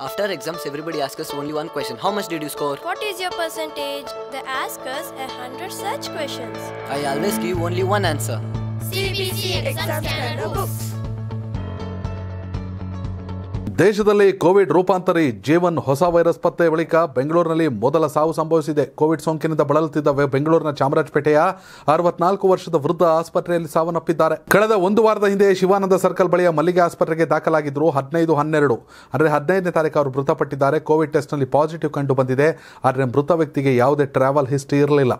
After exams, everybody asks us only one question. How much did you score? What is your percentage? They ask us a hundred such questions. I always give only one answer. CBC exam standard books. ದೇಶದಲ್ಲಿ Covid ರೂಪಾಂತರಿ ಜೀವನ್ ಹೊಸ virus ಪತ್ತೆ ಬಳಿಕ ಬೆಂಗಳೂರಿನಲ್ಲಿ ಮೊದಲ ಸಾವು ಸಂಭವಿಸಿದೆ ಕೋವಿಡ್ ಸೋಂಕಿನಿಂದ ಬಳಲುತ್ತಿದ್ದ ಬೆಂಗಳೂರಿನ ಚಾಮರಾಜಪೇಟೆಯ ಅರವತ್ನಾಲ್ಕು ವರ್ಷದ ವೃದ್ಧ ಆಸ್ಪತ್ರೆಯಲ್ಲಿ ಸಾವನ್ನಪ್ಪಿದ್ದಾರೆ ಕಳೆದ ಒಂದು ವಾರದ ಹಿಂದೆ ಶಿವಾನಂದ ಸರ್ಕಲ್ ಬಳಿಯ ಮಲ್ಲಿಗೆ ಆಸ್ಪತ್ರೆಗೆ ದಾಖಲಾಗಿದ್ದರು ಹದಿನೈದು ಹನ್ನೆರಡು ಅಂದರೆ ಹದಿನೈದನೇ ತಾರೀಕು ಅವರು ಮೃತಪಟ್ಟಿದ್ದಾರೆ ಕೋವಿಡ್ ಟೆಸ್ಟ್ನಲ್ಲಿ ಪಾಸಿಟಿವ್ ಕಂಡು ಬಂದಿದೆ ಆದರೆ ಮೃತ ವ್ಯಕ್ತಿಗೆ ಯಾವುದೇ ಟ್ರಾವೆಲ್ ಹಿಸ್ಟ್ರಿ ಇರಲಿಲ್ಲ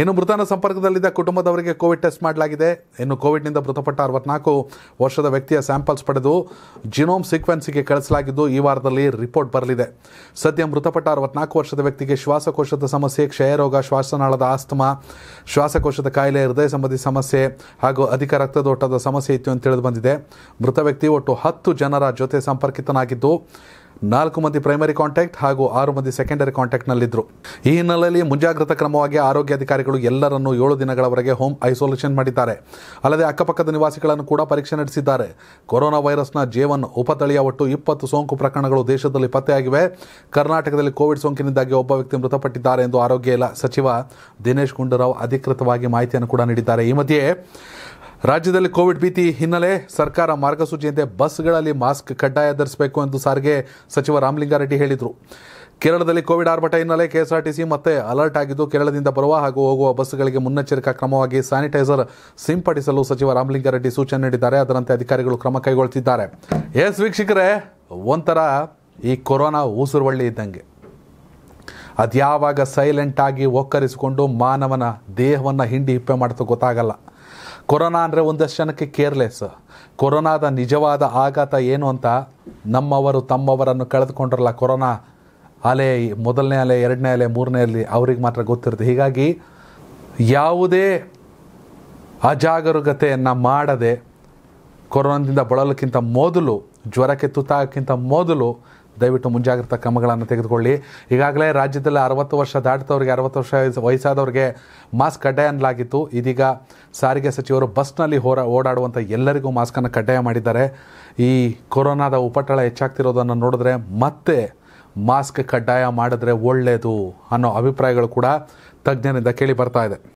ಇನ್ನು ಮೃತನ ಸಂಪರ್ಕದಲ್ಲಿದ್ದ ಕುಟುಂಬದವರಿಗೆ ಕೋವಿಡ್ ಟೆಸ್ಟ್ ಮಾಡಲಾಗಿದೆ ಇನ್ನು ಕೋವಿಡ್ನಿಂದ ಮೃತಪಟ್ಟ ಅರವತ್ನಾಲ್ಕು ವರ್ಷದ ವ್ಯಕ್ತಿಯ ಸ್ಯಾಂಪಲ್ಸ್ ಪಡೆದು ಜಿನೋಮ್ ಸೀಕ್ವೆನ್ಸಿಗೆ ಕಳಿಸಲಾಗಿದ್ದು ಈ ವಾರದಲ್ಲಿ ರಿಪೋರ್ಟ್ ಬರಲಿದೆ ಸದ್ಯ ಮೃತಪಟ್ಟ ಅರವತ್ನಾಲ್ಕು ವರ್ಷದ ವ್ಯಕ್ತಿಗೆ ಶ್ವಾಸಕೋಶದ ಸಮಸ್ಯೆ ಕ್ಷಯರೋಗ ಶ್ವಾಸನಾಳದ ಆಸ್ತಮಾ ಶ್ವಾಸಕೋಶದ ಕಾಯಿಲೆ ಹೃದಯ ಸಂಬಂಧಿ ಸಮಸ್ಯೆ ಹಾಗೂ ಅಧಿಕ ರಕ್ತದೋಟದ ಸಮಸ್ಯೆ ಇತ್ತು ಅಂತ ತಿಳಿದು ಬಂದಿದೆ ಮೃತ ವ್ಯಕ್ತಿ ಒಟ್ಟು ಹತ್ತು ಜನರ ಜೊತೆ ಸಂಪರ್ಕಿತನಾಗಿದ್ದು ನಾಲ್ಕು ಮಂದಿ ಪ್ರೈಮರಿ ಕಾಂಟ್ಯಾಕ್ಟ್ ಹಾಗೂ ಆರು ಮಂದಿ ಸೆಕೆಂಡರಿ ಕಾಂಟ್ಯಾಕ್ಟ್ನಲ್ಲಿದ್ದರು ಈ ಹಿನ್ನೆಲೆಯಲ್ಲಿ ಮುಂಜಾಗ್ರತಾ ಕ್ರಮವಾಗಿ ಆರೋಗ್ಯಾಧಿಕಾರಿಗಳು ಎಲ್ಲರನ್ನೂ ಏಳು ದಿನಗಳವರೆಗೆ ಹೋಮ್ ಐಸೋಲೇಷನ್ ಮಾಡಿದ್ದಾರೆ ಅಲ್ಲದೆ ಅಕ್ಕಪಕ್ಕದ ನಿವಾಸಿಗಳನ್ನು ಕೂಡ ಪರೀಕ್ಷೆ ನಡೆಸಿದ್ದಾರೆ ಕೊರೋನಾ ವೈರಸ್ನ ಜೇವನ್ ಉಪತಳಿಯ ಒಟ್ಟು ಇಪ್ಪತ್ತು ಸೋಂಕು ಪ್ರಕರಣಗಳು ದೇಶದಲ್ಲಿ ಪತ್ತೆಯಾಗಿವೆ ಕರ್ನಾಟಕದಲ್ಲಿ ಕೋವಿಡ್ ಸೋಂಕಿನಿಂದಾಗಿ ಒಬ್ಬ ವ್ಯಕ್ತಿ ಮೃತಪಟ್ಟಿದ್ದಾರೆ ಎಂದು ಆರೋಗ್ಯ ಇಲಾಖೆ ಸಚಿವ ದಿನೇಶ್ ಗುಂಡೂರಾವ್ ಅಧಿಕೃತವಾಗಿ ಮಾಹಿತಿಯನ್ನು ಕೂಡ ನೀಡಿದ್ದಾರೆ ಈ ಮಧ್ಯೆ ರಾಜ್ಯದಲ್ಲಿ ಕೋವಿಡ್ ಭೀತಿ ಹಿನ್ನೆಲೆ ಸರ್ಕಾರ ಮಾರ್ಗಸೂಚಿಯಂತೆ ಬಸ್ಗಳಲ್ಲಿ ಮಾಸ್ಕ್ ಕಡ್ಡಾಯ ಧರಿಸಬೇಕು ಎಂದು ಸಾರಿಗೆ ಸಚಿವ ರಾಮಲಿಂಗಾರೆಡ್ಡಿ ಹೇಳಿದರು ಕೇರಳದಲ್ಲಿ ಕೋವಿಡ್ ಆರ್ಭಟ ಹಿನ್ನೆಲೆ ಕೆಎಸ್ಆರ್ಟಿಸಿ ಮತ್ತೆ ಅಲರ್ಟ್ ಆಗಿದ್ದು ಕೇರಳದಿಂದ ಬರುವ ಹಾಗೂ ಹೋಗುವ ಬಸ್ಗಳಿಗೆ ಮುನ್ನೆಚ್ಚರಿಕಾ ಕ್ರಮವಾಗಿ ಸ್ಯಾನಿಟೈಸರ್ ಸಿಂಪಡಿಸಲು ಸಚಿವ ರಾಮಲಿಂಗಾರೆಡ್ಡಿ ಸೂಚನೆ ನೀಡಿದ್ದಾರೆ ಅದರಂತೆ ಅಧಿಕಾರಿಗಳು ಕ್ರಮ ಕೈಗೊಳ್ತಿದ್ದಾರೆ ಎಸ್ ವೀಕ್ಷಕರೇ ಒಂಥರ ಈ ಕೊರೋನಾ ಉಸಿರುವಳ್ಳಿ ಇದ್ದಂಗೆ ಅದ್ಯಾವಾಗ ಆಗಿ ಒಕ್ಕರಿಸಿಕೊಂಡು ಮಾನವನ ದೇಹವನ್ನು ಹಿಂಡಿ ಹಿಪ್ಪೆ ಮಾಡೋದು ಗೊತ್ತಾಗಲ್ಲ ಕೊರೋನಾ ಅಂದರೆ ಒಂದಷ್ಟು ಜನಕ್ಕೆ ಕೇರ್ಲೆಸ್ ಕೊರೋನಾದ ನಿಜವಾದ ಆಘಾತ ಏನು ಅಂತ ನಮ್ಮವರು ತಮ್ಮವರನ್ನು ಕಳೆದುಕೊಂಡ್ರಲ್ಲ ಕೊರೋನಾ ಅಲೆ ಮೊದಲನೇ ಅಲೆ ಎರಡನೇ ಅಲೆ ಮೂರನೇ ಅಲೆ ಅವ್ರಿಗೆ ಮಾತ್ರ ಗೊತ್ತಿರುತ್ತೆ ಹೀಗಾಗಿ ಯಾವುದೇ ಅಜಾಗರೂಕತೆಯನ್ನು ಮಾಡದೆ ಕೊರೋನಾದಿಂದ ಬಳಲಕ್ಕಿಂತ ಮೊದಲು ಜ್ವರಕ್ಕೆ ತುತ್ತಾಗಕ್ಕಿಂತ ಮೊದಲು ದಯವಿಟ್ಟು ಮುಂಜಾಗ್ರತಾ ಕ್ರಮಗಳನ್ನು ತೆಗೆದುಕೊಳ್ಳಿ ಈಗಾಗಲೇ ರಾಜ್ಯದಲ್ಲಿ ಅರವತ್ತು ವರ್ಷ ದಾಟಿದವರಿಗೆ ಅರವತ್ತು ವರ್ಷ ವಯಸ್ಸಾದವರಿಗೆ ಮಾಸ್ಕ್ ಕಡ್ಡಾಯ ಅನ್ನಲಾಗಿತ್ತು ಇದೀಗ ಸಾರಿಗೆ ಸಚಿವರು ಬಸ್ನಲ್ಲಿ ಹೋರ ಓಡಾಡುವಂಥ ಎಲ್ಲರಿಗೂ ಮಾಸ್ಕನ್ನು ಕಡ್ಡಾಯ ಮಾಡಿದ್ದಾರೆ ಈ ಕೊರೋನಾದ ಉಪಟಳ ಹೆಚ್ಚಾಗ್ತಿರೋದನ್ನು ನೋಡಿದ್ರೆ ಮತ್ತೆ ಮಾಸ್ಕ್ ಕಡ್ಡಾಯ ಮಾಡಿದ್ರೆ ಒಳ್ಳೆಯದು ಅನ್ನೋ ಅಭಿಪ್ರಾಯಗಳು ಕೂಡ ತಜ್ಞರಿಂದ ಕೇಳಿ ಬರ್ತಾ ಇದೆ